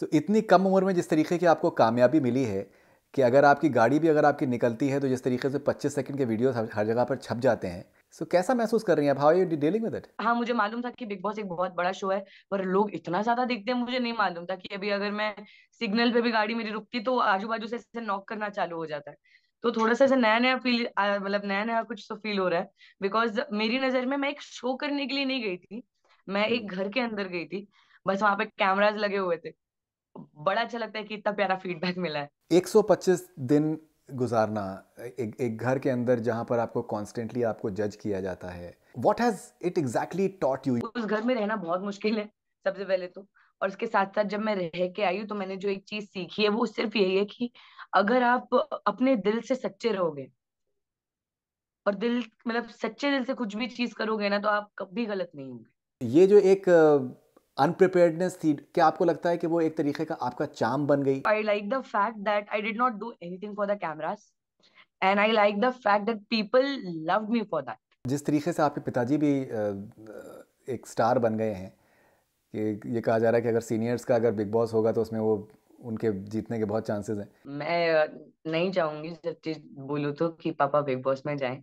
सो so, इतनी कम उम्र में जिस तरीके की आपको कामयाबी मिली है कि अगर आपकी गाड़ी भी अगर आपकी निकलती है तो जिस तरीके से 25 सेकंड के वीडियोस हर जगह पर छप जाते हैं सो so, कैसा महसूस कर रही हैं how you dealing with it हाँ मुझे मालूम था कि बिग बॉस एक बहुत बड़ा शो है पर लोग इतना ज्यादा देखते हैं मुझे नहीं मालूम था कि अभी अगर मैं सिग्नल पे भी गाड़ी मेरी रुकती तो आजू बाजू से ऐसे नॉक करना चालू हो जाता है तो थोड़ा सा ऐसा नया नया फील मतलब नया नया कुछ तो फील हो रहा है बिकॉज मेरी नजर में मैं एक शो करने के लिए नहीं गई थी मैं hmm. एक घर के अंदर गई थी बस वहां पे कैमराज लगे हुए थे बड़ा अच्छा लगता है कि इतना प्यारा फीडबैक मिला है 125 दिन गुजारना एक एक घर के अंदर जहाँ पर आपको कॉन्स्टेंटली आपको जज किया जाता है what has it exactly taught you उस घर में रहना बहुत मुश्किल है सबसे पहले तो और इसके साथ साथ जब मैं रह के आई हूँ तो मैंने जो एक चीज सीखी है वो सिर्फ यही है कि अगर आप अपने दिल से सच्चे रहोगे और दिल मतलब सच्चे दिल से कुछ भी चीज करोगे ना तो आप कभी गलत नहीं होंगे ये जो एक अनप्रिपेयर्डनेस थी क्या आपको लगता है कि वो एक तरीके का आपका चाम बन गई I like the fact that I did not do anything for the cameras and I like the fact that people love me for that जिस तरीके से आपके पिताजी भी एक स्टार बन गए हैं कि ये कहा जा रहा है कि अगर सीनियर्स का अगर बिग बॉस होगा तो उसमें वो उनके जीतने के बहुत चांसेस हैं मैं नहीं चाहूंगी जब चीज बोलूँ तो कि पापा बिग बॉस में जाएं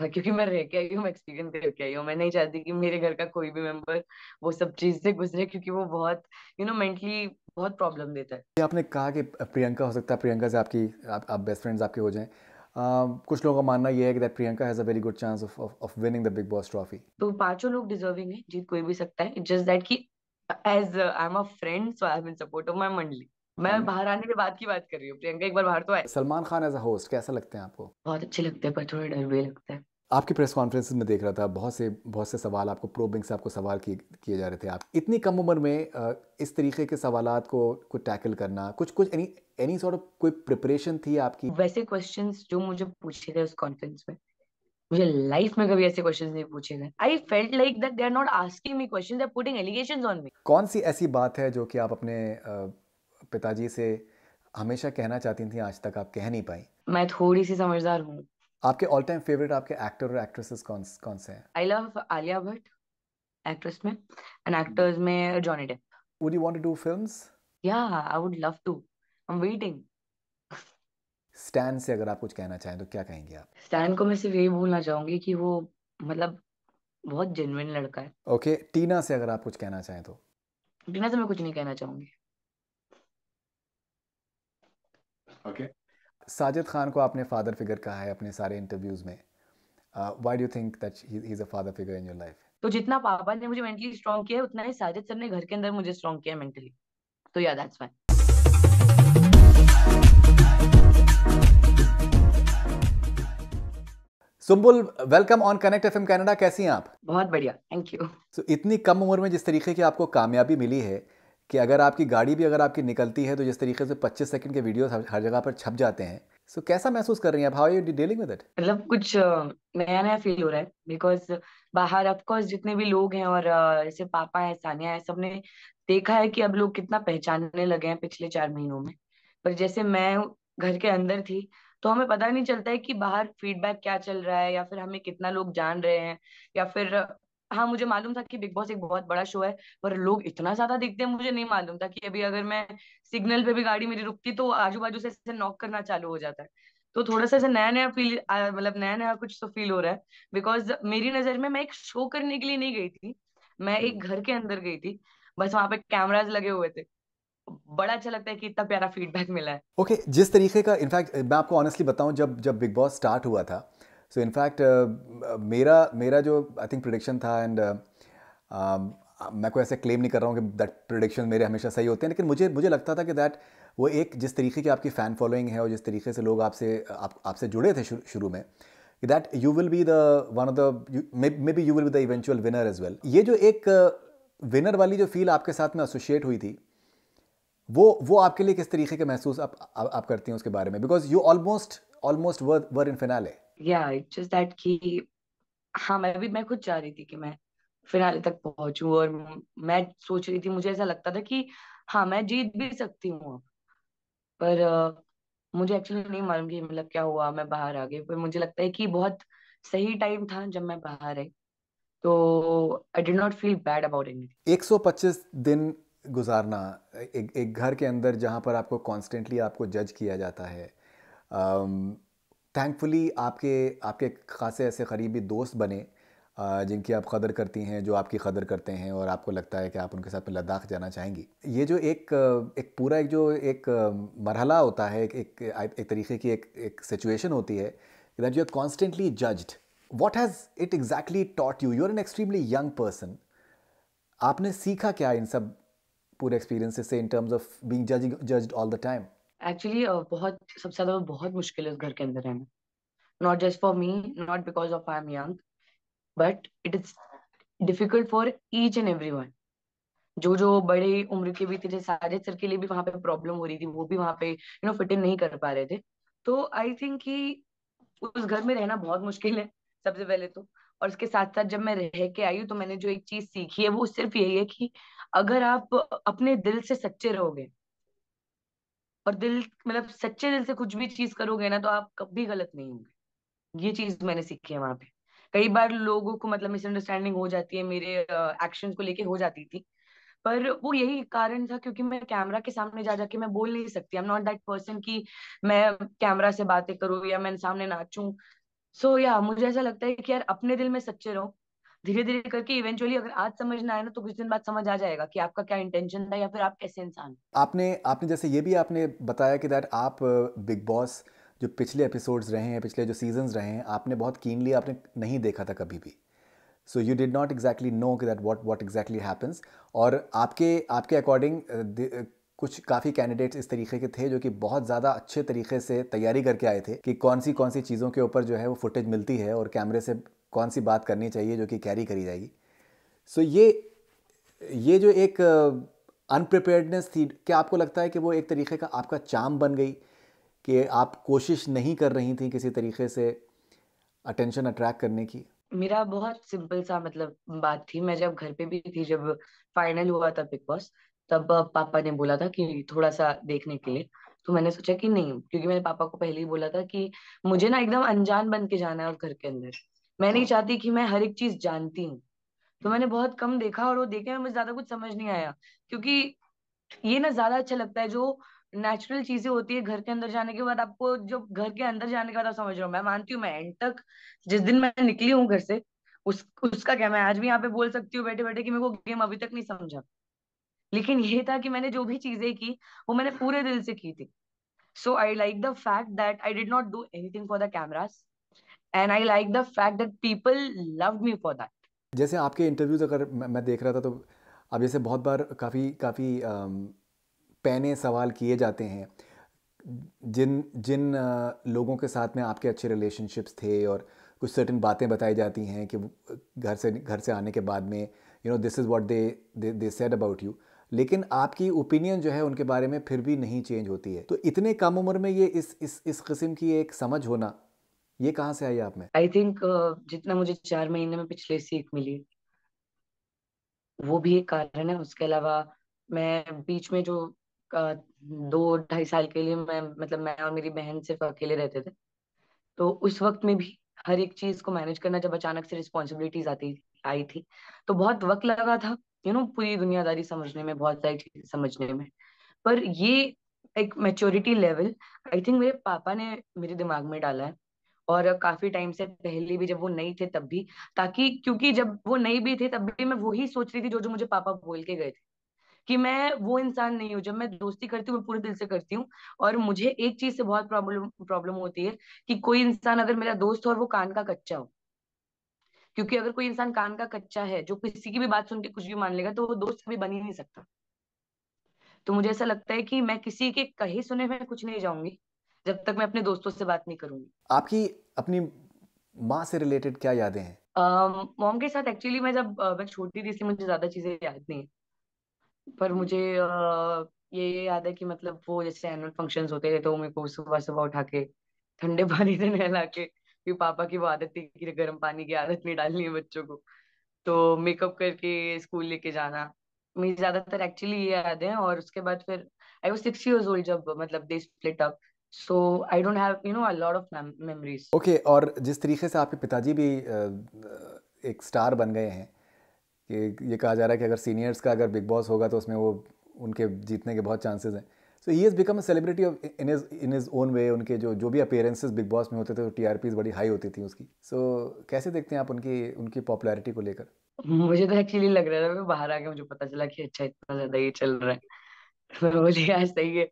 था क्योंकि मैं रह के आई हूँ एक्सपीरियंस करके आई हूँ मैं नहीं चाहती कि मेरे घर का कोई भी मेंबर वो सब चीज से गुजरे क्योंकि वो बहुत यू नो मेंटली बहुत प्रॉब्लम देता है आपने कहा कि प्रियंका हो सकता है प्रियंका से आपकी आप, आप बेस्ट फ्रेंड्स आपके हो जाए Uh, कुछ लोगों का मानना यह है कि Priyanka has a very good chance of of winning the big Boss trophy तो पांचों लोग डिजर्विंग है जीत कोई भी सकता है जस्ट दैट कि as I am a friend so I have in support of my मंडली मैं hmm. बाहर आने के बाद की बात कर रही हूँ प्रियंका एक बार बाहर तो आए Salman Khan as a host कैसा लगते हैं आपको बहुत अच्छे लगते हैं पर थोड़ा डर भी लगता है आपकी प्रेस कॉन्फ्रेंस में देख रहा था बहुत से बहुत से सवाल आपको प्रोबिंग से आपको सवाल किए जा रहे थे आप इतनी कम उम्र में इस तरीके के सवाल को को टैकल करना कुछ कुछ एनी एनी सॉर्ट ऑफ कोई प्रिपरेशन थी आपकी वैसे क्वेश्चन जो मुझे पूछे थे उस कॉन्फ्रेंस में मुझे लाइफ में कभी ऐसे क्वेश्चंस नहीं पूछे गए I felt like that they are not asking me questions they are putting allegations on me कौन सी ऐसी बात है जो कि आप अपने पिताजी से हमेशा कहना चाहती थी आज तक आप कह नहीं पाई मैं थोड़ी सी समझदार हूँ आपके ऑल टाइम फेवरेट आपके एक्टर और एक्ट्रेसेस कौन कौन से हैं I love Alia Bhatt actress में एंड एक्टर्स में Johnny Depp would you want to do films या I would love to I am waiting Stan से अगर आप कुछ कहना चाहें तो क्या कहेंगे आप स्टैन को मैं सिर्फ यही बोलना चाहूंगी कि वो मतलब बहुत जेन्युइन लड़का है ओके okay, टीना से अगर आप कुछ कहना चाहें तो टीना से मैं कुछ नहीं कहना चाहूंगी ओके okay. साजिद खान को आपने फादर फिगर कहा है अपने सारे इंटरव्यूज में why do think that he is a father figure in your life तो जितना पापा ने मुझे मेंटली स्ट्रांग किया है उतना ही साजिद सर ने घर के अंदर मुझे स्ट्रांग किया मेंटली तो या that's why Sumbul welcome on Connect FM Canada कैसी हैं आप बहुत बढ़िया थैंक यू so, इतनी कम उम्र में जिस तरीके की आपको कामयाबी मिली है कि अगर आपकी गाड़ी भी अगर आपकी निकलती है तो जिस तरीके से 25 सेकंड के वीडियो हर जगह पर छप जाते हैं सो so, कैसा महसूस कर रही हैं how you dealing with it मतलब कुछ नया नया फील हो रहा है बिकॉज बाहर ऑफकोर्स जितने भी लोग हैं और जैसे पापा है सानिया है सबने देखा है कि अब लोग कितना पहचानने लगे हैं पिछले चार महीनों में पर जैसे मैं घर के अंदर थी तो हमें पता नहीं चलता है कि बाहर फीडबैक क्या चल रहा है या फिर हमें कितना लोग जान रहे हैं या फिर हाँ मुझे मालूम था कि बिग बॉस एक बहुत बड़ा शो है पर लोग इतना ज्यादा देखते हैं मुझे नहीं मालूम था कि अभी अगर मैं सिग्नल पे भी गाड़ी मेरी रुकती तो आजू बाजू से ऐसे नॉक करना चालू हो जाता है तो थोड़ा सा ऐसे नया नया फील मतलब नया नया कुछ तो फील हो रहा है बिकॉज मेरी नजर में मैं एक शो करने के लिए नहीं गई थी मैं एक हम्म। घर के अंदर गई थी बस वहां पे कैमराज लगे हुए थे बड़ा अच्छा लगता है कि इतना प्यारा फीडबैक मिला है ओके okay, जिस तरीके का इनफैक्ट मैं आपको ऑनेस्टली बताऊं जब जब बिग बॉस स्टार्ट हुआ था सो इनफैक्ट uh, मेरा मेरा जो आई थिंक प्रोडिक्शन था एंड uh, um, मैं कोई ऐसे क्लेम नहीं कर रहा हूँ कि दैट प्रोडिक्शन मेरे हमेशा सही होते हैं लेकिन मुझे मुझे लगता था कि दैट वो एक जिस तरीके की आपकी फ़ैन फॉलोइंग है और जिस तरीके से लोग आपसे आप आपसे जुड़े थे शुरू शुरू में that you will be the one of the may be you will be the eventual winner as well ये जो एक विनर uh, वाली जो फील आपके साथ में एसोशिएट हुई थी वो वो आपके लिए किस तरीके के महसूस आप, आप, करती हैं उसके बारे में because you almost almost were were in finale या इट्स जस्ट दैट कि हाँ मैं भी मैं खुद चाह रही थी कि मैं फिनाले तक पहुंचूं और मैं सोच रही थी मुझे ऐसा लगता था कि हाँ मैं जीत भी सकती हूँ पर uh, मुझे एक्चुअली नहीं मालूम कि मतलब क्या हुआ मैं बाहर आ गई पर मुझे लगता है कि बहुत सही टाइम था जब मैं बाहर आई तो I did not feel bad about any 125 दिन गुजारना एक एक घर के अंदर जहाँ पर आपको कॉन्स्टेंटली आपको जज किया जाता है um, थैंकफुली आपके आपके खासे ऐसे करीबी दोस्त बने जिनकी आप कदर करती हैं जो आपकी कदर करते हैं और आपको लगता है कि आप उनके साथ में लद्दाख जाना चाहेंगी ये जो एक एक पूरा एक जो एक मरहला होता है एक एक, एक तरीके की एक एक सिचुएशन होती है that you are constantly judged what has it exactly taught you you are an extremely young person आपने सीखा क्या इन सब पूरे एक्सपीरियंसेस से इन टर्म्स ऑफ जज judged all the time actually uh, बहुत सबसे ज्यादा बहुत मुश्किल है उस घर के अंदर रहना not just for me not because of I am young but it is difficult for each and every one जो जो बड़े उम्र के भी थे सारे सर के लिए भी वहां पे प्रॉब्लम हो रही थी वो भी वहां पे यू नो फिट इन नहीं कर पा रहे थे तो आई थिंक कि उस घर में रहना बहुत मुश्किल है सबसे पहले तो और उसके साथ साथ जब मैं रह के आई हूँ तो मैंने जो एक चीज सीखी है वो सिर्फ यही है कि अगर आप अपने दिल से सच्चे रहोगे और दिल मतलब सच्चे दिल से कुछ भी चीज करोगे ना तो आप कभी गलत नहीं होंगे ये चीज मैंने सीखी है वहां पे कई बार लोगों को मतलब मिसअंडरस्टैंडिंग हो जाती है मेरे एक्शन को लेके हो जाती थी पर वो यही कारण था क्योंकि मैं कैमरा के सामने जा जाके मैं बोल नहीं सकती I am not that person कि मैं कैमरा से बातें करूँ या मैं सामने नाचू सो so, या yeah, मुझे ऐसा लगता है कि यार अपने दिल में सच्चे रहो धीरे धीरे करके इवेंचुअली अगर आज समझ ना आए ना तो कुछ दिन बाद समझ आ जाएगा कि आपका क्या इंटेंशन था या फिर आप कैसे इंसान आपने आपने जैसे ये भी आपने बताया कि दैट आप बिग बॉस जो पिछले एपिसोड्स रहे हैं पिछले जो सीजन रहे हैं आपने बहुत कीनली आपने नहीं देखा था कभी भी so you did not exactly know कि that what what exactly happens और आपके आपके अकॉर्डिंग कुछ काफ़ी कैंडिडेट्स इस तरीके के थे जो कि बहुत ज़्यादा अच्छे तरीके से तैयारी करके आए थे कि कौन सी कौन सी चीज़ों के ऊपर जो है वो फुटेज मिलती है और कैमरे से कौन सी बात करनी चाहिए जो कि कैरी करी जाएगी सो so, ये ये जो एक अनप्रिपेयर्डनेस uh, थी क्या आपको लगता है कि वो एक तरीके का आपका चाम बन गई कि आप कोशिश नहीं कर रही थी किसी तरीके से अटेंशन अट्रैक्ट करने की मेरा बहुत सिंपल सा मतलब बात थी मैं जब घर पे भी थी जब फाइनल हुआ था बिग बॉस तब uh, पापा ने बोला था कि थोड़ा सा देखने के लिए तो मैंने सोचा कि नहीं क्योंकि मैंने पापा को पहले ही बोला था कि मुझे ना एकदम अनजान बन के जाना है और घर के अंदर मैं नहीं हाँ। चाहती कि मैं हर एक चीज जानती हूँ तो मैंने बहुत कम देखा और वो देखे में मुझे ज्यादा कुछ समझ नहीं आया क्योंकि ये ना ज्यादा अच्छा लगता है जो नेचुरल चीजें होती है घर के अंदर जाने के बाद आपको जो घर के अंदर जाने के बाद आप समझ रहा हूँ मैं मानती हूँ मैं एंड तक जिस दिन मैं निकली हूँ घर से उस उसका क्या मैं आज भी यहाँ पे बोल सकती हूँ बैठे बैठे कि मेरे को गेम अभी तक नहीं समझा लेकिन ये था कि मैंने जो भी चीजें की वो मैंने पूरे दिल से की थी so I like the fact that I did not do anything for the cameras and I like the fact that people love me for that जैसे आपके इंटरव्यूज अगर मैं देख रहा था तो अब जैसे बहुत बार काफ़ी काफ़ी पैने सवाल किए जाते हैं जिन जिन लोगों के साथ में आपके अच्छे रिलेशनशिप्स थे और कुछ सर्टन बातें बताई जाती हैं कि घर से घर से आने के बाद में you know this is what they they said about you लेकिन आपकी ओपिनियन जो है उनके बारे में फिर भी नहीं चेंज होती है तो इतने कम उम्र में ये इस इस इस किस्म की एक समझ होना ये कहाँ से आई आप में आई थिंक uh, जितना मुझे चार महीने में पिछले सीख मिली वो भी एक कारण है उसके अलावा मैं बीच में जो uh, दो ढाई साल के लिए मैं मतलब मैं और मेरी बहन सिर्फ अकेले रहते थे तो उस वक्त में भी हर एक चीज को मैनेज करना जब अचानक से रिस्पॉन्सिबिलिटीज आती आई थी तो बहुत वक्त लगा था यू नो पूरी दुनियादारी समझने में बहुत सारी चीजें समझने में पर ये एक मेच्योरिटी लेवल आई थिंक मेरे पापा ने मेरे दिमाग में डाला है और काफी टाइम से पहले भी जब वो नहीं थे तब भी ताकि क्योंकि जब वो नहीं भी थे तब भी मैं वही सोच रही थी जो जो मुझे पापा बोल के गए थे कि मैं वो इंसान नहीं हूँ जब मैं दोस्ती करती हूँ पूरे दिल से करती हूँ और मुझे एक चीज से बहुत प्रॉब्लम प्रॉब्लम होती है कि कोई इंसान अगर मेरा दोस्त हो और वो कान का कच्चा हो क्योंकि अगर कोई इंसान कान का कच्चा है जो किसी की भी बात सुन के कुछ भी मान लेगा तो वो दोस्त कभी बन ही नहीं सकता तो मुझे ऐसा लगता है कि मैं किसी के कहे सुने में कुछ नहीं जाऊंगी जब तक मैं अपने दोस्तों से बात नहीं करूंगी आपकी अपनी माँ से रिलेटेड क्या यादें हैं मॉम के साथ एक्चुअली मैं जब मैं छोटी थी इसलिए मुझे ज्यादा चीजें याद नहीं है पर मुझे ये याद है कि मतलब वो जैसे एनुअल फंक्शन होते थे तो मेरे को सुबह सुबह उठा के ठंडे पानी से नहला के कि पापा की वो आदत थी कि गर्म पानी की आदत नहीं डालनी है बच्चों को तो मेकअप करके स्कूल लेके जाना मेरी ज्यादातर एक्चुअली ये याद है और उसके बाद फिर आई वो सिक्स ईयर्स ओल्ड जब मतलब they split up so I don't have you know a lot of memories okay और जिस तरीके से आपके पिताजी भी एक स्टार बन गए हैं कि ये कहा जा रहा है कि अगर सीनियर्स का अगर बिग बॉस होगा तो उसमें वो उनके जीतने के बहुत चांसेस हैं so he is become a celebrity of in is in is own way उनके जो जो भी अपेयरेंसेज बिग बॉस में होते थे तो टी बड़ी हाई होती थी उसकी सो so, कैसे देखते हैं आप उनकी उनकी पॉपुलैरिटी को लेकर मुझे तो एक्चुअली लग रहा था मैं बाहर आके मुझे पता चला कि अच्छा इतना ज़्यादा ये चल रहा है बोलिए आज सही है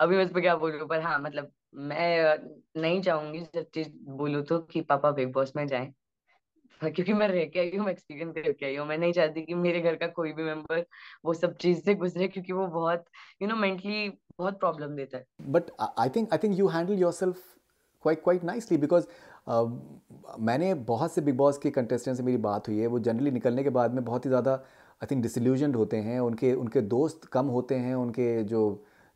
अभी मैं उस पर क्या बोलूँ पर हाँ मतलब मैं नहीं चाहूंगी जब चीज बोलू तो कि पापा बिग बॉस में जाए क्योंकि मैं रह के आई हूँ मैं एक्सपीरियंस करके आई हूँ मैं नहीं चाहती कि मेरे घर का कोई भी मेंबर वो सब चीज से गुजरे क्योंकि वो बहुत यू नो मेंटली बहुत प्रॉब्लम देता है but I think I think you handle yourself quite quite nicely because मैंने बहुत से बिग बॉस के कंटेस्टेंट से मेरी बात हुई है वो जनरली निकलने के बाद में बहुत ही ज़्यादा आई थिंक डिसल्यूजन होते हैं उनके उनके दोस्त कम होते हैं उनके जो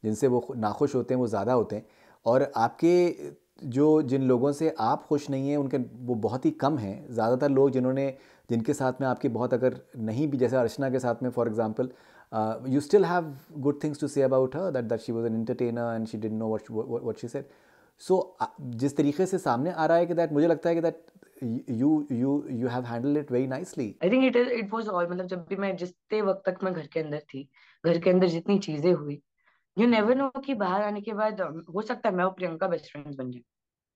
जिनसे वो नाखुश होते हैं वो ज़्यादा होते हैं और आपके जो जिन लोगों से आप खुश नहीं हैं उनके वो बहुत ही कम हैं ज़्यादातर लोग जिन्होंने जिनके साथ में आपकी बहुत अगर नहीं भी जैसे अर्चना के साथ में for example you still have good things to say about her that that she was an entertainer and she did know what what she said so जिस तरीके से सामने आ रहा है कि दैट मुझे लगता है कि that you you you have handle it very nicely I think it it was all मतलब जब भी मैं जितने वक्त तक मैं घर के अंदर थी घर के अंदर जितनी चीज़ें हुई यू नेवर नो कि बाहर आने के बाद हो सकता है मैं और प्रियंका बेस्ट फ्रेंड्स बन जाए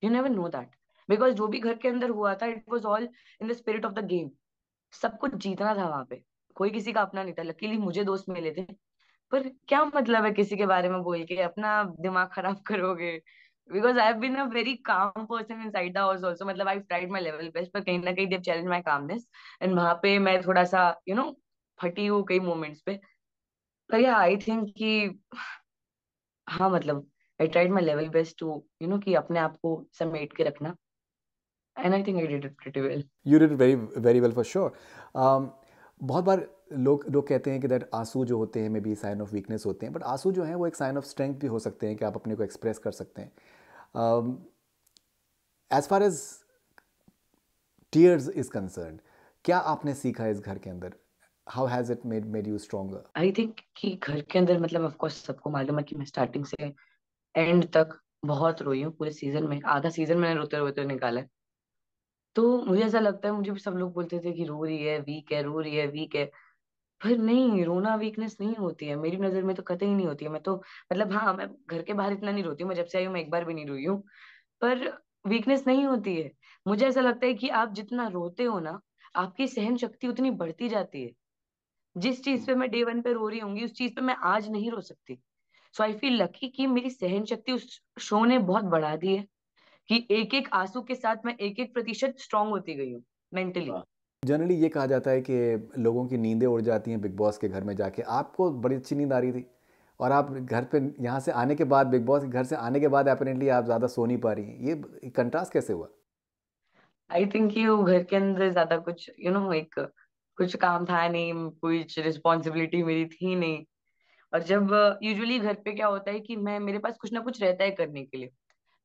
you never know that because जो भी घर के अंदर हुआ था it was all in the spirit of the game सब कुछ जीतना था वहां पे कोई किसी का अपना नहीं था लकीली मुझे दोस्त मिले थे पर क्या मतलब है किसी के बारे में बोल के अपना दिमाग खराब करोगे because I been a very calm person inside the house also मतलब I tried my level best पर कहीं ना कहीं they've challenged my calmness and वहां पे मैं थोड़ा सा you know फटी हूँ कई मोमेंट्स पे पर आई थिंक think कि हाँ मतलब I tried my level best to you know कि अपने आप को समेट के रखना and I think I did it pretty well you did very very well for sure बहुत बार लोग लोग कहते हैं कि दैट आंसू जो होते हैं maybe sign of weakness होते हैं बट आंसू जो हैं वो एक साइन ऑफ स्ट्रेंथ भी हो सकते हैं कि आप अपने को एक्सप्रेस कर सकते हैं as far as tears is concern क्या आपने सीखा इस घर के अंदर how has it made made you stronger i think कि घर के अंदर मतलब ऑफ कोर्स सबको मालूम है कि मैं स्टार्टिंग से एंड तक बहुत रोई हूँ पूरे सीजन में आधा सीजन मैंने रोते रोते निकाला तो मुझे ऐसा लगता है मुझे सब लोग बोलते थे कि रो रही है वीक है रो रही है वीक है पर नहीं रोना वीकनेस नहीं होती है मेरी नजर में तो कतई नहीं होती है मैं तो मतलब हाँ मैं घर के बाहर इतना नहीं रोती हूँ मैं जब से आई हूँ मैं एक बार भी नहीं रोई हूँ पर वीकनेस नहीं होती है मुझे ऐसा लगता है कि आप जितना रोते हो ना आपकी सहन शक्ति उतनी बढ़ती जाती है जिस चीज पे मैं डे वन पे रो रही होंगी उस चीज पे मैं आज नहीं रो सकती सो आई फील लकी कि मेरी सहन शक्ति उस शो ने बहुत बढ़ा दी है कि एक एक आंसू के साथ मैं एक एक प्रतिशत स्ट्रांग होती गई हूँ मेंटली जनरली ये कहा जाता है कि लोगों की नींदें उड़ जाती हैं बिग बॉस के घर में जाके आपको बड़ी अच्छी नींद आ रही थी और आप घर पे यहाँ से आने के बाद बिग बॉस के घर से आने के बाद अपेरेंटली आप ज़्यादा सो नहीं पा रही हैं ये कंट्रास्ट कैसे हुआ आई थिंक ये घर के अंदर ज़्यादा कुछ यू you नो know, एक कुछ काम था नहीं कुछ रिस्पॉन्सिबिलिटी मेरी थी नहीं और जब यूजुअली घर पे क्या होता है कि मैं मेरे पास कुछ ना कुछ रहता है करने के लिए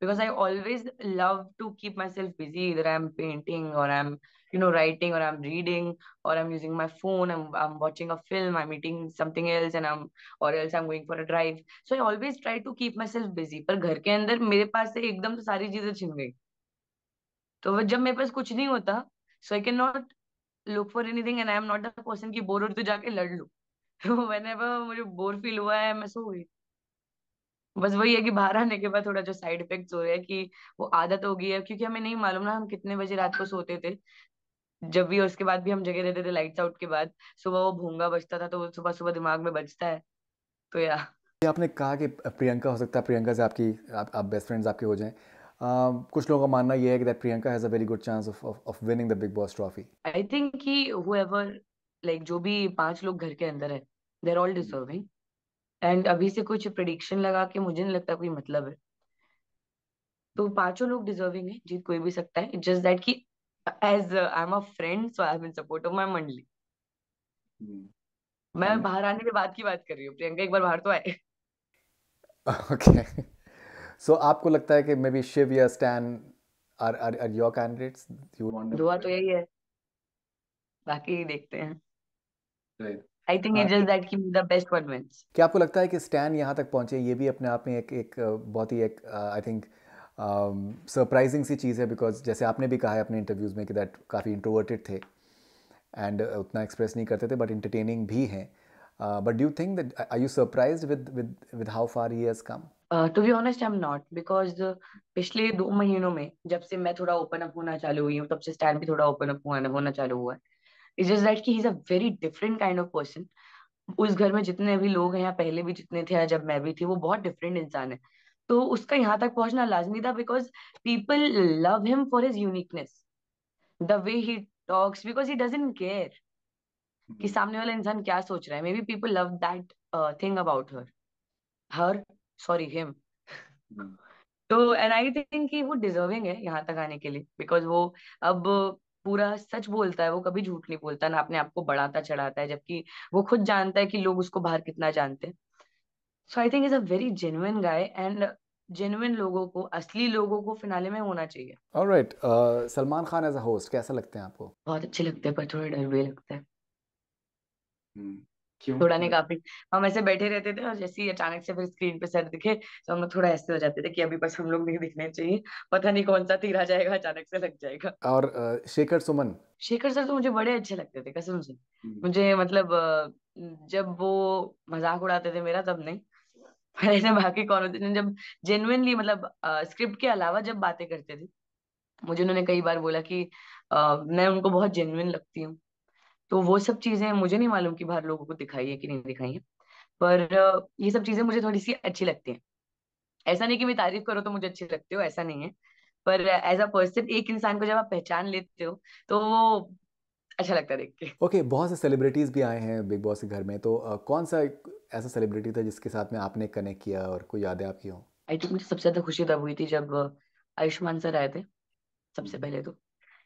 because I always love to keep myself busy इधर आई एम पेंटिंग और I am you know writing और आई एम रीडिंग और I am using my phone I am watching a film I am meeting something else and I am और else I am going for a drive so I always try to keep myself busy पर घर के अंदर मेरे पास से एकदम तो सारी चीजें छिन गई तो जब मेरे पास कुछ नहीं होता so I can not look for anything and I am not a person की बोर हो तो जाके लड़ लूँ तो व्हेनेवर मुझे बोर फील हुआ है मैं सो गई बस वही है कि बाहर आने के बाद थोड़ा जो साइड इफेक्ट हो रहा है कि वो आदत हो गई है क्योंकि हमें नहीं मालूम ना हम कितने बजे रात को सोते थे जब भी उसके बाद भी हम जगह रहते थे लाइट्स आउट के बाद सुबह वो भूंगा बजता था तो सुबह सुबह दिमाग में बजता है तो या आपने कहा कि प्रियंका हो सकता है प्रियंका से आपकी आप, आप बेस्ट फ्रेंड्स आपके हो जाएं Um, कुछ लोगों का मानना ये है कि that Priyanka has a very good chance of of winning the big Boss trophy I think कि हूएवर लाइक जो भी पांच लोग घर के अंदर है they are all deserving and अभी से कुछ प्रेडिक्शन लगा के मुझे नहीं लगता कोई मतलब है तो पांचों लोग डिजर्विंग है जीत कोई भी सकता है जस्ट दैट कि as I am a friend so I have in support of my मंडली मैं hmm. बाहर आने के बाद की बात कर रही हूँ प्रियंका एक बार बाहर तो आए ओके okay. सो आपको लगता है कि मे बी शिव या Stan are are are your candidates you want दुआ तो यही है बाकी देखते हैं right I think it just that कि द बेस्ट वन विंस क्या आपको लगता है कि स्टैन यहाँ तक पहुँचे ये भी अपने आप में एक एक बहुत ही एक आई थिंक सरप्राइजिंग सी चीज़ है बिकॉज जैसे आपने भी कहा है अपने इंटरव्यूज़ में कि दैट काफ़ी इंट्रोवर्टेड थे एंड उतना एक्सप्रेस नहीं करते थे बट इंटरटेनिंग भी हैं but do think that I you surprise with with with how far he has come to be honest I am not because पिछले दो महीनों में जब से मैं थोड़ा ओपन अप होना चालू हुई हूँ तब से स्टैंड भी थोड़ा ओपन अप होना चालू हुआ है इट इज दैट की is a very different kind of person उस घर में जितने भी लोग हैं या पहले भी जितने थे या जब मैं भी थी वो बहुत डिफरेंट इंसान है तो उसका यहाँ तक पहुंचना लाजमी था because people love him for his uniqueness the way he talks because he doesn't care कि hmm. सामने वाला इंसान क्या सोच रहा है मे maybe people love that thing about her her sorry him hmm. तो एंड आई थिंक कि वो डिजर्विंग है यहाँ तक आने के लिए बिकॉज वो अब पूरा सच बोलता है वो कभी झूठ नहीं बोलता ना अपने आप को बढ़ाता चढ़ाता है जबकि वो खुद जानता है कि लोग उसको बाहर कितना जानते हैं so I think is a very genuine guy and genuine लोगों को असली लोगों को फिनाले में होना चाहिए alright uh, Salman Khan as a host कैसा लगते हैं आपको बहुत अच्छे लगते हैं पर थोड़े डर भी लगता है hmm. क्यों थोड़ा नहीं काफी हम ऐसे बैठे रहते थे और जैसे ही अचानक से फिर स्क्रीन पे सर दिखे तो हम थोड़ा ऐसे हो जाते थे कि अभी बस हम लोग नहीं दिखने चाहिए पता नहीं कौन सा तीर आ जाएगा अचानक से लग जाएगा और शेखर सुमन शेखर सर तो मुझे बड़े अच्छे लगते थे कसम से हम्म। मुझे मतलब जब वो मजाक उड़ाते थे मेरा तब नहीं ऐसे बाकी कौन होते थे जब जेनुअनली मतलब स्क्रिप्ट के अलावा जब बातें करते थे मुझे उन्होंने कई बार बोला कि मैं उनको बहुत जेनुअन लगती हूँ तो वो सब चीजें मुझे नहीं मालूम कि बाहर लोगों को दिखाई है कि नहीं दिखाई है पर ये सब चीजें मुझे थोड़ी सी अच्छी लगती हैं ऐसा नहीं कि मैं तारीफ करो तो मुझे अच्छी लगती हो ऐसा नहीं है पर एज अ पर्सन एक इंसान को जब आप पहचान लेते हो तो वो अच्छा लगता है देख के ओके okay, बहुत से सेलिब्रिटीज भी आए हैं बिग बॉस के घर में तो कौन सा ऐसा सेलिब्रिटी था जिसके साथ में आपने कनेक्ट किया और कोई यादें आपकी हो आई थिंक मुझे सबसे ज्यादा खुशी तब हुई थी जब आयुष्मान सर आए थे सबसे हम्म। पहले तो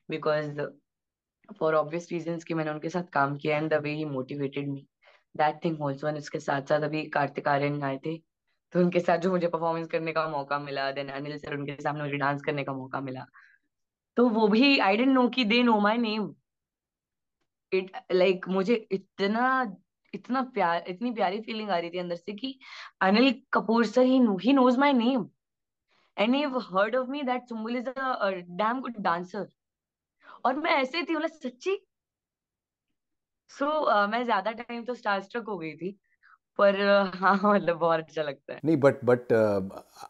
बिकॉज फॉर ऑब्वियस रीजन की मैंने उनके साथ काम किया and the way he motivated me that thing also and उसके साथ साथ अभी कार्तिक आर्यन आए थे तो उनके साथ जो मुझे परफॉर्मेंस करने का मौका मिला देन अनिल सर उनके सामने मुझे डांस करने का मौका मिला तो वो भी आई डेंट नो की they know my name it like मुझे इतना इतना प्यार इतनी प्यारी फीलिंग आ रही थी अंदर से कि Anil Kapoor sir he know he knows my name and heard of me that Sumbul is a damn good dancer और मैं ऐसे थी मतलब सच्ची सो so, uh, मैं ज्यादा टाइम तो स्टार स्ट्रक हो गई थी पर हाँ, हाँ मतलब बहुत अच्छा लगता है नहीं but but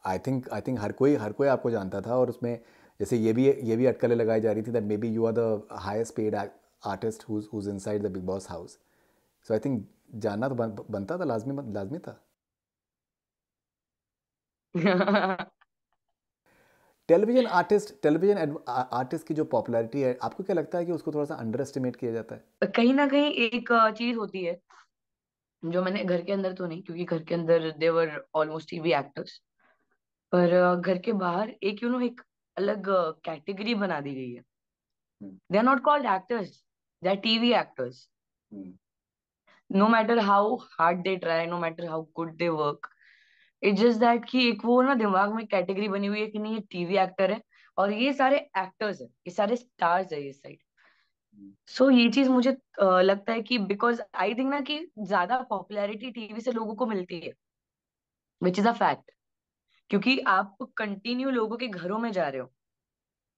I think I think हर कोई हर कोई आपको जानता था और उसमें जैसे ये भी ये भी अटकलें लगाई जा रही थी that may B you are the highest paid artist who's inside the big boss house so I think जानना तो बन, बनता था लाजमी लाजमी था टेलीविजन आर्टिस्ट टेलीविजन आर्टिस्ट की जो पॉपुलैरिटी है आपको क्या लगता है कि उसको थोड़ा सा अंडर एस्टिमेट किया जाता है कहीं ना कहीं एक चीज होती है जो मैंने घर के अंदर तो नहीं क्योंकि घर के अंदर they were almost TV actors पर घर के बाहर एक यू नो एक अलग कैटेगरी बना दी गई है they are not called actors they are TV actors no matter how hard they try no matter how good they work it just that कि एक वो ना दिमाग में कैटेगरी बनी हुई है कि नहीं ये टीवी एक्टर है और ये सारे एक्टर्स है ये सारे स्टार्स है ये साइड सो ये चीज मुझे लगता है कि बिकॉज आई थिंक ना कि ज्यादा पॉपुलैरिटी टीवी से लोगों को मिलती है विच इज अ फैक्ट क्योंकि आप कंटिन्यू लोगों के घरों में जा रहे हो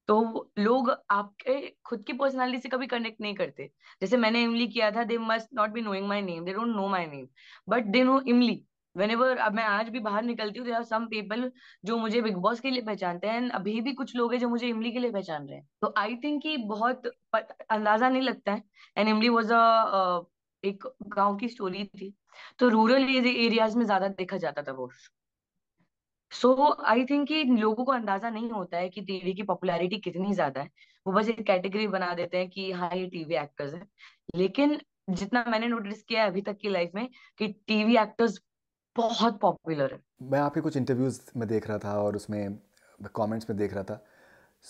तो लोग आपके खुद की पर्सनालिटी से कभी कनेक्ट नहीं करते जैसे मैंने इमली किया था they must not be knowing my name they don't know my name but they know Imli Whenever, अब मैं आज भी बाहर निकलती हूँ सम पीपल जो मुझे बिग बॉस के लिए पहचानते हैं अभी भी कुछ लोग हैं जो मुझे इमली के लिए पहचान रहे हैं तो आई थिंक कि बहुत अंदाजा नहीं लगता है एंड इमली वॉज अ एक गांव की स्टोरी थी तो रूरल एरियाज में ज्यादा देखा जाता था वो सो आई थिंक कि लोगों को अंदाजा नहीं होता है कि टीवी की पॉपुलैरिटी कितनी ज्यादा है वो बस एक कैटेगरी बना देते हैं कि हाँ ये टीवी एक्टर्स है लेकिन जितना मैंने नोटिस किया है अभी तक की लाइफ में कि टीवी एक्टर्स बहुत पॉपुलर है मैं आपके कुछ इंटरव्यूज में देख रहा था और उसमें कमेंट्स में देख रहा था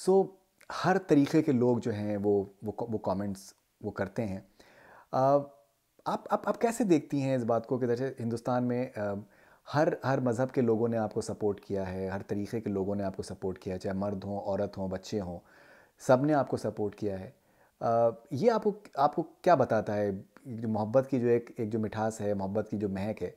सो so, हर तरीके के लोग जो हैं वो वो वो कमेंट्स वो करते हैं आप आप आप कैसे देखती हैं इस बात को कि जैसे हिंदुस्तान में आ, हर हर मज़हब के लोगों ने आपको सपोर्ट किया है हर तरीके के लोगों ने आपको सपोर्ट किया है चाहे मर्द हों औरत हों बच्चे हों सब ने आपको सपोर्ट किया है आ, ये आपको आपको क्या बताता है मोहब्बत की जो एक एक जो मिठास है मोहब्बत की जो महक है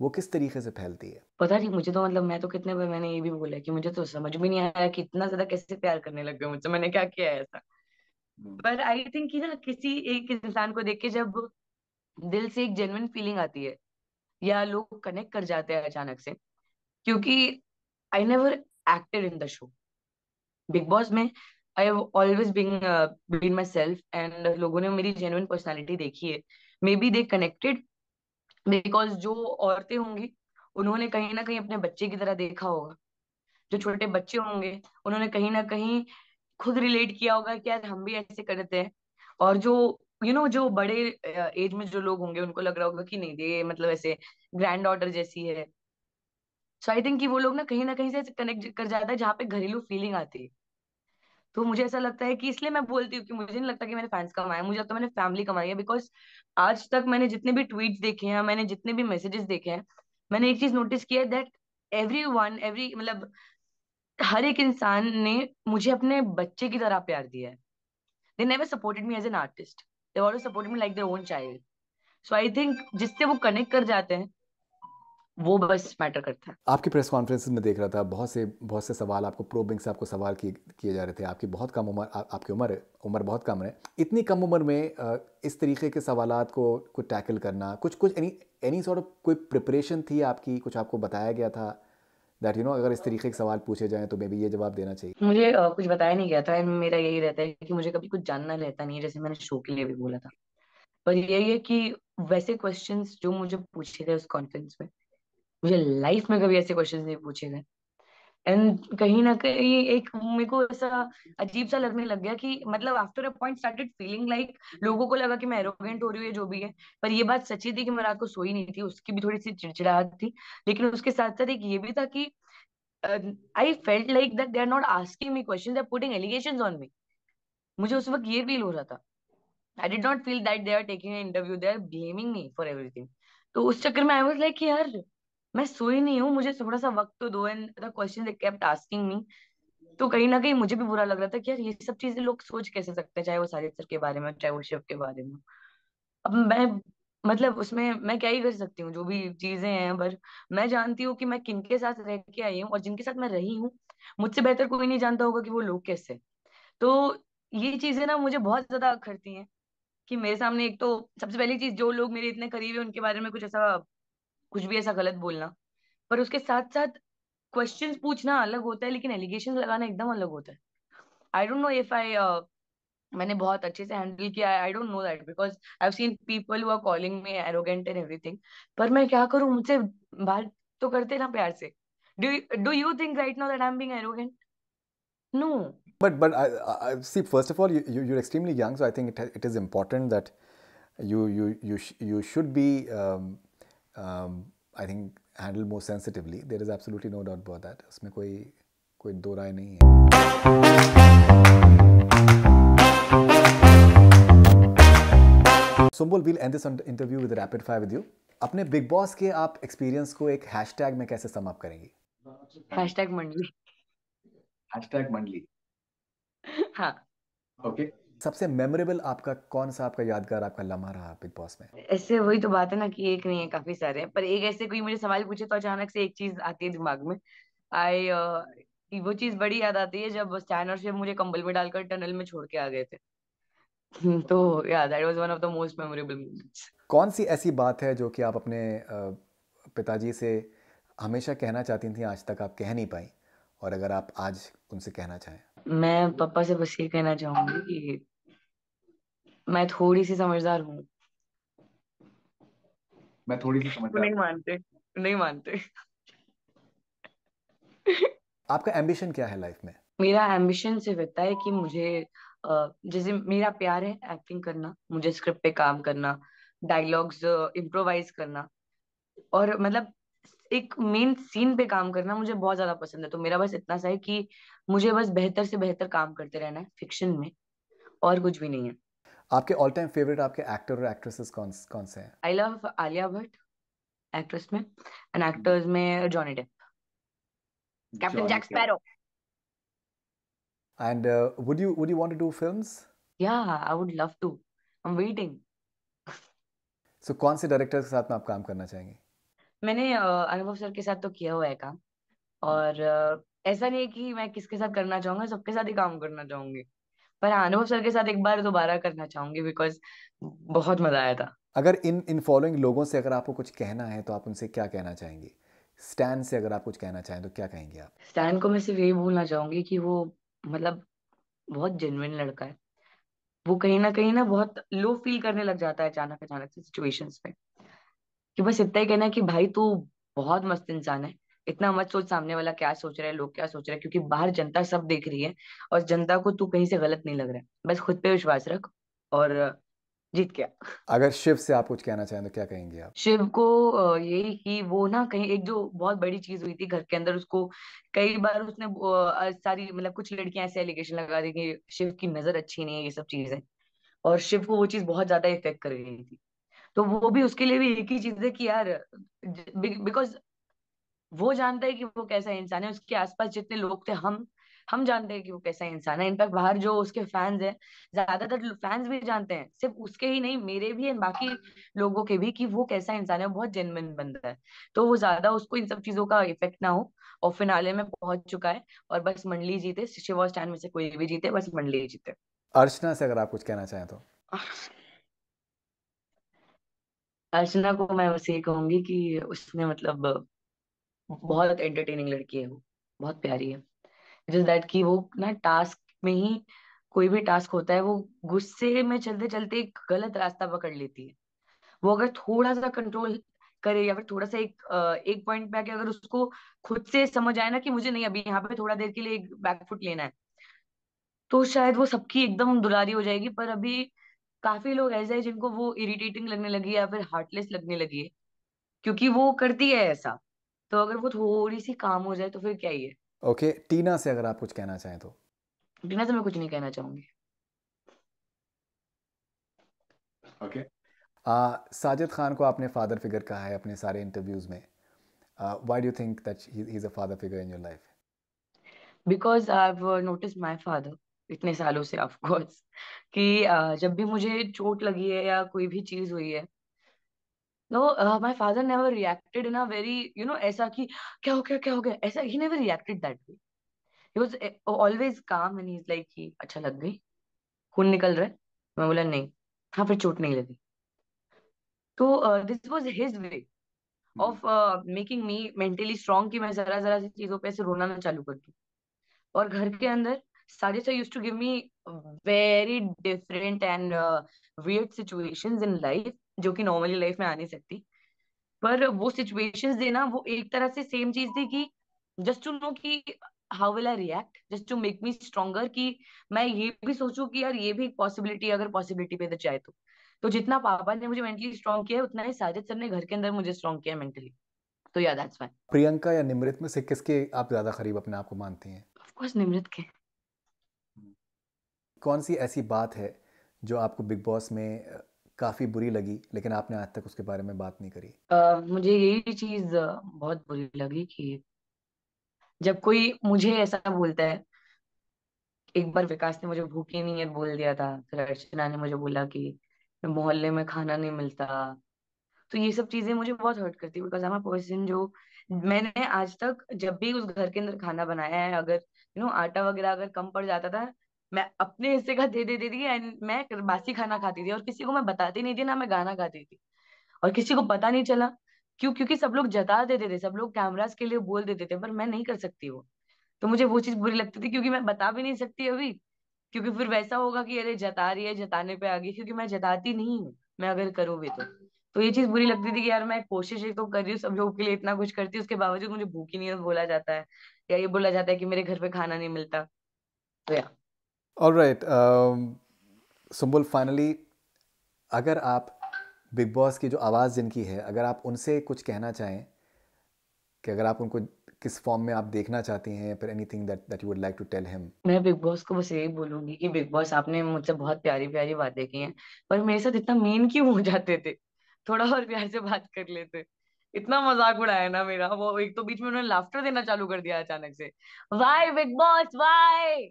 वो किस तरीके से फैलती है पता नहीं मुझे तो मतलब मैं तो कितने बार मैंने ये भी बोला है कि मुझे तो समझ भी नहीं आया कि इतना ज्यादा कैसे प्यार करने लग गए मुझसे मैंने क्या किया है ऐसा हम्म। पर आई थिंक कि ना किसी एक इंसान को देख के जब दिल से एक जेन्युइन फीलिंग आती है या लोग कनेक्ट कर जाते हैं अचानक से क्योंकि I never acted in the show big boss में I have always been been myself and लोगों ने मेरी जेन्युइन पर्सनालिटी देखी है मे बी दे कनेक्टेड बिकॉज जो औरतें होंगी उन्होंने कहीं ना कहीं अपने बच्चे की तरह देखा होगा जो छोटे बच्चे होंगे उन्होंने कहीं ना कहीं खुद रिलेट किया होगा कि यार हम भी ऐसे करते हैं और जो यू you नो know, जो बड़े एज में जो लोग होंगे उनको लग रहा होगा कि नहीं ये मतलब ऐसे ग्रैंड ऑर्डर जैसी है सो आई थिंक कि वो लोग ना कहीं ना कहीं से कनेक्ट कर जाता है जहाँ पे घरेलू फीलिंग आती है तो मुझे ऐसा लगता है कि इसलिए मैं बोलती हूँ कि मुझे नहीं लगता कि मैंने फैंस कमाए मुझे लगता है मैंने फैमिली कमाई है बिकॉज आज तक मैंने जितने भी ट्वीट देखे हैं मैंने जितने भी मैसेजेस देखे हैं मैंने एक चीज नोटिस किया है दैट एवरी वन एवरी मतलब हर एक इंसान ने मुझे अपने बच्चे की तरह प्यार दिया है they never supported me as an artist they always supported me like their own child so I think जिससे वो कनेक्ट कर जाते हैं वो बस मैटर करता है आपकी प्रेस कॉन्फ्रेंस में देख रहा था बहुत से बहुत से सवाल आपको प्रोबिंग से आपको सवाल किए जा रहे थे आपकी बहुत कम उम्र आपकी उम्र उम्र बहुत कम है इतनी कम उम्र में इस तरीके के सवाल को कुछ टैकल करना कुछ कुछ एनी एनी सॉर्ट ऑफ कोई प्रिपरेशन थी आपकी कुछ आपको बताया गया था दैट यू नो अगर इस तरीके के सवाल पूछे जाए तो मे बी ये जवाब देना चाहिए मुझे uh, कुछ बताया नहीं गया था एंड मेरा यही रहता है कि मुझे कभी कुछ जानना रहता नहीं है जैसे मैंने शो के लिए भी बोला था पर यही है कि वैसे क्वेश्चंस जो मुझे पूछे थे उस कॉन्फ्रेंस में मुझे लाइफ में कभी ऐसे क्वेश्चन नहीं पूछे गए एंड कहीं ना कहीं एक मेरे को ऐसा अजीब सा लगने लग गया कि मतलब after a point started feeling like लोगों को लगा कि मैं एरोगेंट हो रही हूँ जो भी है पर ये बात सच्ची थी कि मैं रात को सोई नहीं थी उसकी भी थोड़ी सी चिड़चिड़ाहट थी लेकिन उसके साथ साथ एक ये भी था कि I felt like that they are not asking me question they are putting allegation on me मुझे उस वक्त ये फील हो रहा था I did not feel that they are taking interview they are blaming me for everything तो उस चक्कर में आई वॉज लाइक यार मैं सोई नहीं हूँ मुझे थोड़ा सा वक्त तो दो and the question they kept asking me तो कहीं ना कहीं मुझे भी बुरा लग रहा था कि यार ये सब चीजें लोग सोच कैसे सकते हैं चाहे वो साजिद सर के बारे में चाहे उल्शिव के बारे में अब मैं मतलब उसमें मैं क्या ही कर सकती हूँ जो भी चीजें हैं पर मैं जानती हूँ कि मैं किन के साथ रह के आई हूँ और जिनके साथ मैं रही हूँ मुझसे बेहतर कोई नहीं जानता होगा कि वो लोग कैसे तो ये चीजें ना मुझे बहुत ज्यादा अखरती हैं कि मेरे सामने एक तो सबसे पहली चीज जो लोग मेरे इतने करीब है उनके बारे में कुछ ऐसा कुछ भी ऐसा गलत बोलना पर उसके साथ साथ क्वेश्चंस पूछना अलग होता है लेकिन एलिगेशन लगाना एकदम अलग होता है I don't know if I मैंने बहुत अच्छे से हैंडल किया I don't know that because I have seen people who are calling me arrogant and everything पर मैं क्या करूं मुझसे बात तो करते ना प्यार से do do you think right now that I am being arrogant no but but I I see first of all you you are extremely young so i think it is important that you you you you sh- you um, I think handle more sensitively there is absolutely no doubt about that उसमें कोई कोई दो राय नहीं है Sumbul well and this interview with rapid fire with you अपने big boss के आप एक्सपीरियंस को एक हैशटैग में कैसे समाप करेंगे हैशटैग मंडली हैशटैग मंडली हाँ ओके okay. सबसे मेमोरेबल आपका कौन सा आपका यादगार आपका लम्हा रहा बिग बॉस में ऐसे वही तो बात है ना कि एक नहीं है काफी सारे हैं पर एक ऐसे कोई मुझे सवाल पूछे तो अचानक से एक चीज आती है दिमाग में आई uh, वो चीज बड़ी याद आती है जब स्टैन से मुझे कंबल में डालकर टनल में छोड़ के आ गए थे तो या that was one of the most memorable moments कौन सी ऐसी बात है जो कि आप अपने पिताजी से हमेशा कहना चाहती थी आज तक आप कह नहीं पाई और अगर आप आज उनसे कहना चाहें मैं पापा से बस ये कहना चाहूंगी कि मैं थोड़ी सी समझदार हूँ मैं थोड़ी सी समझदार नहीं मानते नहीं मानते आपका एम्बिशन क्या है लाइफ में मेरा एम्बिशन सिर्फ इतना है कि मुझे जैसे मेरा प्यार है एक्टिंग करना मुझे स्क्रिप्ट पे काम करना डायलॉग्स इम्प्रोवाइज करना और मतलब एक मेन सीन पे काम करना मुझे बहुत ज्यादा पसंद है तो मेरा बस इतना सा है कि मुझे बस बेहतर से बेहतर काम करते रहना है फिक्शन में और कुछ भी नहीं है आपके ऑल टाइम फेवरेट आपके एक्टर और एक्ट्रेसेस कौन कौन से हैं I love Alia Bhatt actress में एंड एक्टर्स hmm. में Johnny Depp captain Jack Sparrow and would you would you want to do films या I would love to I am waiting so कौन से डायरेक्टर्स के साथ में आप काम करना चाहेंगे मैंने uh, अनुभव सर के साथ तो किया हुआ है काम hmm. और uh, ऐसा नहीं है कि मैं किसके साथ करना चाहूंगा सबके साथ ही काम करना चाहूंगी पर हाँ, अनुभव सर के साथ एक बार दोबारा करना चाहूंगी बिकॉज बहुत मजा आया था अगर इन इन फॉलोइंग लोगों से अगर आपको कुछ कहना है तो आप उनसे क्या कहना चाहेंगे स्टैंड से अगर आप कुछ कहना चाहें तो क्या कहेंगे आप स्टैंड को मैं सिर्फ यही बोलना चाहूंगी कि वो मतलब बहुत जेनविन लड़का है वो कहीं ना कहीं ना बहुत लो फील करने लग जाता है अचानक अचानक से सिचुएशंस में कि बस इतना ही कहना है कि भाई तू बहुत मस्त इंसान है इतना मत सोच सामने वाला क्या सोच रहा है लोग क्या सोच रहे हैं क्योंकि बाहर जनता सब देख रही है और जनता को तू कहीं से गलत नहीं लग रहा है बस खुद पे विश्वास रख और जीत गया अगर शिव से आप कुछ कहना चाहें तो क्या कहेंगे आप शिव को यही कि वो ना कहीं एक जो बहुत बड़ी चीज हुई थी घर के अंदर उसको कई बार उसने सारी मतलब कुछ लड़कियां ऐसे एलिगेशन लगा दी कि शिव की नजर अच्छी नहीं है ये सब चीजें और शिव को वो चीज बहुत ज्यादा इफेक्ट कर गई थी तो वो भी उसके लिए भी एक ही चीज है कि यार बिकॉज वो जानता है कि वो कैसा इंसान है उसके आसपास जितने लोग थे हम हम जानते हैं कि वो कैसा इंसान है इनफैक्ट बाहर जो उसके फैंस हैं ज्यादातर फैंस भी जानते हैं सिर्फ उसके ही नहीं मेरे भी बाकी लोगों के भी कि वो कैसा इंसान है बहुत जेनविन बनता है तो वो ज्यादा उसको इन सब चीजों का इफेक्ट ना हो और फिनाले में पहुंच चुका है और बस मंडली जीते शिवा स्टैंड में से कोई भी जीते बस मंडली जीते अर्चना से अगर आप कुछ कहना चाहें तो अर्चना को मैं बस ये कहूंगी कि उसने मतलब बहुत एंटरटेनिंग लड़की है वो बहुत प्यारी है जस्ट दैट कि वो ना टास्क में ही कोई भी टास्क होता है वो गुस्से में चलते चलते एक गलत रास्ता पकड़ लेती है वो अगर थोड़ा सा कंट्रोल करे या फिर थोड़ा सा एक एक पॉइंट पे आके अगर उसको खुद से समझ आए ना कि मुझे नहीं अभी यहाँ पे थोड़ा देर के लिए एक बैकफुट लेना है तो शायद वो सबकी एकदम दुलारी हो जाएगी पर अभी काफी लोग ऐसे हैं जिनको वो इरिटेटिंग लगने लगी या फिर हार्टलेस लगने लगी है क्योंकि वो करती है ऐसा तो अगर वो थोड़ी सी काम हो जाए तो फिर क्या ही है ओके okay, टीना से अगर आप कुछ कहना चाहें तो टीना से मैं कुछ नहीं कहना चाहूंगी ओके okay. साजिद खान को आपने फादर फिगर कहा है अपने सारे इंटरव्यूज में why do think that he is a father figure in your life because I have notice my father इतने सालों से ऑफ कोर्स कि uh, जब भी मुझे चोट लगी है या कोई भी चीज हुई है no my father never reacted in a very you know ऐसा कि क्या हो गया क्या हो गया ऐसा he never reacted that way he was always calm and he's like कि अच्छा लग गई खून निकल रहा है मैं बोला नहीं हाँ फिर चोट नहीं लगी तो this was his way of making me mentally strong कि मैं जरा जरा सी चीजों पे ऐसे रोना ना चालू कर दूं और घर के अंदर Saritha used to give me very different and uh, weird situations in life जो कि नॉर्मली लाइफ में आ नहीं सकती पर वो सिचुएशंस देना वो एक तरह से सेम चीज थी कि जस्ट टू नो कि how will I react just to make me stronger कि मैं ये भी सोचू कि यार ये भी एक पॉसिबिलिटी अगर पॉसिबिलिटी पे तो चाहे तो तो जितना पापा ने मुझे मेंटली स्ट्रॉन्ग किया है उतना ही साजिद सर ने घर के अंदर मुझे स्ट्रॉन्ग किया मेंटली तो या दैट्स फाइन प्रियंका या निमृत में से किसके आप ज्यादा करीब अपने आप को मानती हैं ऑफ कोर्स निमृत के कौन सी ऐसी बात है जो आपको बिग बॉस में काफ़ी बुरी लगी लेकिन आपने आज तक उसके बारे में बात नहीं करी uh, मुझे यही चीज़ बहुत बुरी लगी कि जब कोई मुझे ऐसा बोलता है एक बार विकास ने मुझे भूखे नहीं है बोल दिया था फिर अर्चना ने मुझे बोला कि मोहल्ले में खाना नहीं मिलता तो ये सब चीजें मुझे बहुत हर्ट करती है बिकॉज आई पर्सन जो मैंने आज तक जब भी उस घर के अंदर खाना बनाया है अगर यू you नो know, आटा वगैरह अगर कम पड़ जाता था मैं अपने हिस्से का दे दे देती थी एंड मैं बासी खाना खाती थी और किसी को मैं बताती नहीं थी ना मैं गाना गाती थी और किसी को पता नहीं चला क्यों क्योंकि सब लोग जता देते थे सब लोग कैमराज के लिए बोल देते थे पर मैं नहीं कर सकती वो तो मुझे वो चीज बुरी लगती थी क्योंकि मैं बता भी नहीं सकती अभी क्योंकि फिर वैसा होगा कि अरे जता रही है जताने पे आ गई क्योंकि मैं जताती नहीं हूँ मैं अगर करूँ भी तो तो ये चीज बुरी लगती थी कि यार मैं कोशिश एक तो कर रही हूँ सब लोगों के लिए इतना कुछ करती हूँ उसके बावजूद मुझे भूखी नहीं तो बोला जाता है या ये बोला जाता है कि मेरे घर पे खाना नहीं मिलता तो यार ऑल राइट सुम्बुल फाइनली अगर आप बिग बॉस की जो आवाज़ जिनकी है अगर आप उनसे कुछ कहना चाहें कि अगर आप उनको किस फॉर्म में आप देखना चाहती हैं फिर anything that that you would like to tell him मैं बिग बॉस को बस यही बोलूंगी कि बिग बॉस आपने मुझसे बहुत प्यारी प्यारी बातें की हैं पर मेरे साथ इतना मेन क्यों हो जाते थे थोड़ा और प्यार से बात कर लेते इतना मजाक उड़ाया ना मेरा वो एक तो बीच में उन्होंने लाफ्टर देना चालू कर दिया अचानक से why big boss why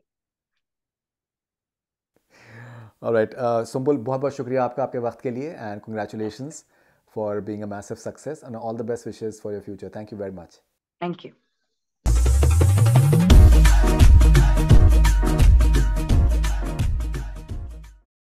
right Sumbul uh, बहुत बहुत शुक्रिया आपका आपके वक्त के लिए and congratulation for being a success and all the best wishes for your future thank you very much thank you